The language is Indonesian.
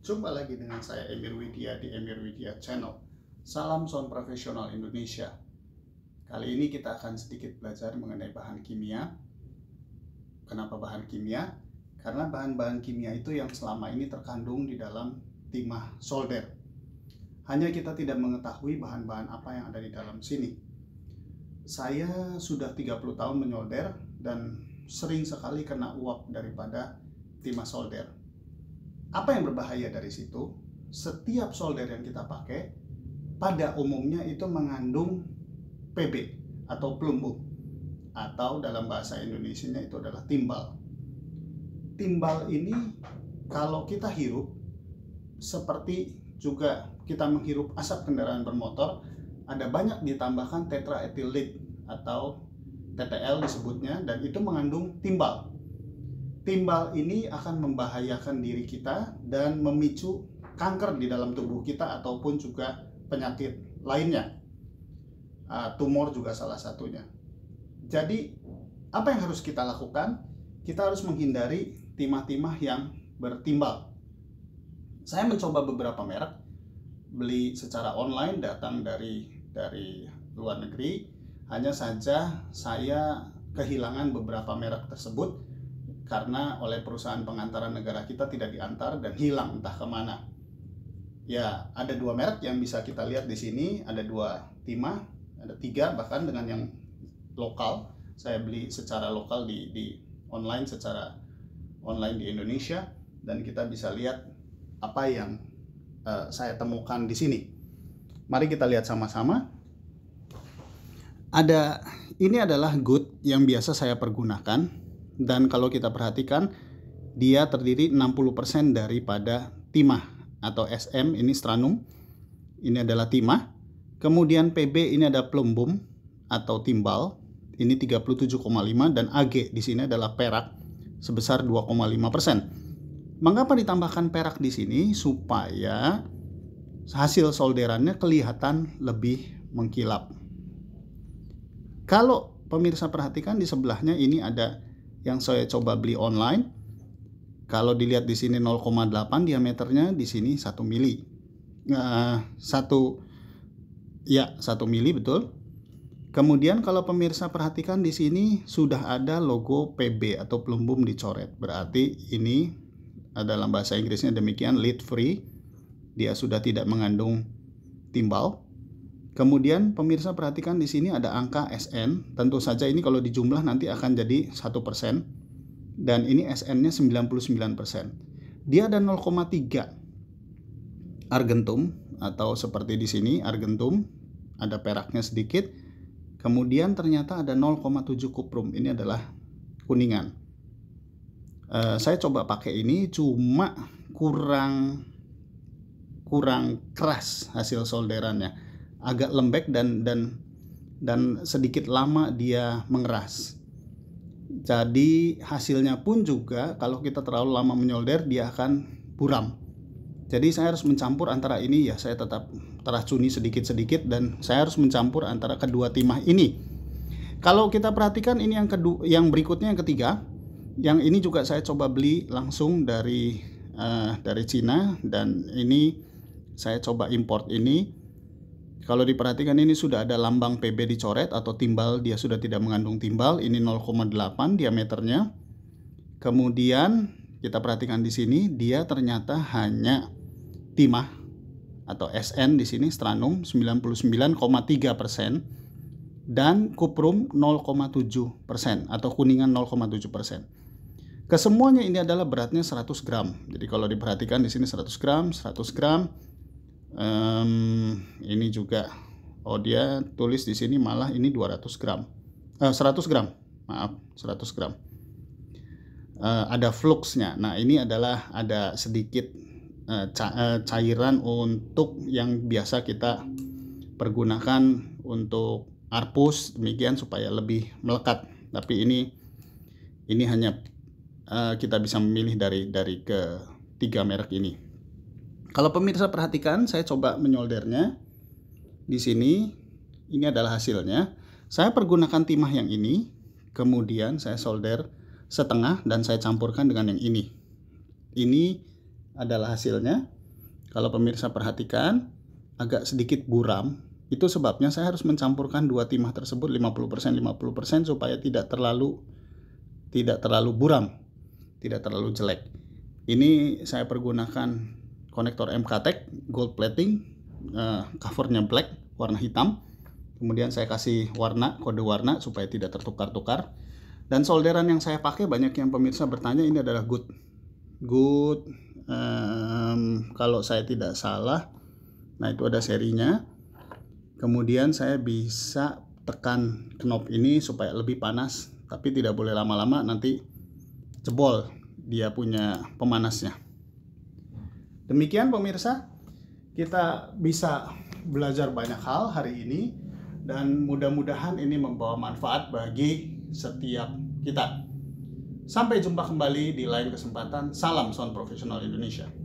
Jumpa lagi dengan saya Emir Widya di Emir Widya Channel. Salam sound profesional Indonesia. Kali ini kita akan sedikit belajar mengenai bahan kimia. Kenapa bahan kimia? Karena bahan-bahan kimia itu yang selama ini terkandung di dalam timah solder. Hanya kita tidak mengetahui bahan-bahan apa yang ada di dalam sini. Saya sudah 30 tahun menyolder dan sering sekali kena uap daripada timah solder apa yang berbahaya dari situ? Setiap solder yang kita pakai pada umumnya itu mengandung PB atau plumbung atau dalam bahasa Indonesia itu adalah timbal. Timbal ini kalau kita hirup seperti juga kita menghirup asap kendaraan bermotor ada banyak ditambahkan tetraethyl lead atau TTL disebutnya dan itu mengandung timbal timbal ini akan membahayakan diri kita dan memicu kanker di dalam tubuh kita ataupun juga penyakit lainnya. Uh, tumor juga salah satunya. Jadi, apa yang harus kita lakukan? Kita harus menghindari timah-timah yang bertimbal. Saya mencoba beberapa merek, beli secara online, datang dari dari luar negeri. Hanya saja saya kehilangan beberapa merek tersebut karena oleh perusahaan pengantaran negara kita tidak diantar dan hilang entah kemana. Ya, ada dua merek yang bisa kita lihat di sini, ada dua timah, ada tiga bahkan dengan yang lokal. Saya beli secara lokal di, di online secara online di Indonesia dan kita bisa lihat apa yang uh, saya temukan di sini. Mari kita lihat sama-sama. Ada ini adalah good yang biasa saya pergunakan dan kalau kita perhatikan dia terdiri 60% daripada timah atau SM ini stranum ini adalah timah kemudian PB ini ada plumbum atau timbal ini 37,5 dan AG di sini adalah perak sebesar 2,5%. Mengapa ditambahkan perak di sini supaya hasil solderannya kelihatan lebih mengkilap. Kalau pemirsa perhatikan di sebelahnya ini ada yang saya coba beli online. Kalau dilihat di sini 0,8 diameternya, di sini 1 mili. Uh, eh, 1 ya 1 mili betul. Kemudian kalau pemirsa perhatikan di sini sudah ada logo PB atau plumbum dicoret. Berarti ini dalam bahasa Inggrisnya demikian lead free. Dia sudah tidak mengandung timbal Kemudian pemirsa perhatikan di sini ada angka SN. Tentu saja ini kalau dijumlah nanti akan jadi 1%. Dan ini SN-nya 99%. Dia ada 0,3 argentum atau seperti di sini argentum ada peraknya sedikit. Kemudian ternyata ada 0,7 kuprum. Ini adalah kuningan. Uh, saya coba pakai ini cuma kurang kurang keras hasil solderannya agak lembek dan dan dan sedikit lama dia mengeras. Jadi hasilnya pun juga kalau kita terlalu lama menyolder dia akan buram. Jadi saya harus mencampur antara ini ya saya tetap teracuni sedikit-sedikit dan saya harus mencampur antara kedua timah ini. Kalau kita perhatikan ini yang kedua yang berikutnya yang ketiga, yang ini juga saya coba beli langsung dari uh, dari Cina dan ini saya coba import ini kalau diperhatikan ini sudah ada lambang PB dicoret atau timbal, dia sudah tidak mengandung timbal. Ini 0,8 diameternya. Kemudian kita perhatikan di sini, dia ternyata hanya timah atau SN di sini, stranum 99,3 persen. Dan kuprum 0,7 persen atau kuningan 0,7 persen. Kesemuanya ini adalah beratnya 100 gram. Jadi kalau diperhatikan di sini 100 gram, 100 gram, um, ini juga oh dia tulis di sini malah ini 200 gram uh, eh, 100 gram maaf 100 gram uh, ada fluxnya nah ini adalah ada sedikit uh, cairan untuk yang biasa kita pergunakan untuk arpus demikian supaya lebih melekat tapi ini ini hanya uh, kita bisa memilih dari dari ketiga merek ini kalau pemirsa perhatikan, saya coba menyoldernya. Di sini, ini adalah hasilnya. Saya pergunakan timah yang ini, kemudian saya solder setengah dan saya campurkan dengan yang ini. Ini adalah hasilnya. Kalau pemirsa perhatikan, agak sedikit buram. Itu sebabnya saya harus mencampurkan dua timah tersebut 50% 50% supaya tidak terlalu tidak terlalu buram, tidak terlalu jelek. Ini saya pergunakan konektor MKTEC gold plating uh, covernya black warna hitam kemudian saya kasih warna kode warna supaya tidak tertukar-tukar dan solderan yang saya pakai banyak yang pemirsa bertanya ini adalah good good um, kalau saya tidak salah nah itu ada serinya kemudian saya bisa tekan knob ini supaya lebih panas tapi tidak boleh lama-lama nanti jebol dia punya pemanasnya Demikian pemirsa, kita bisa belajar banyak hal hari ini dan mudah-mudahan ini membawa manfaat bagi setiap kita. Sampai jumpa kembali di lain kesempatan. Salam Sound Profesional Indonesia.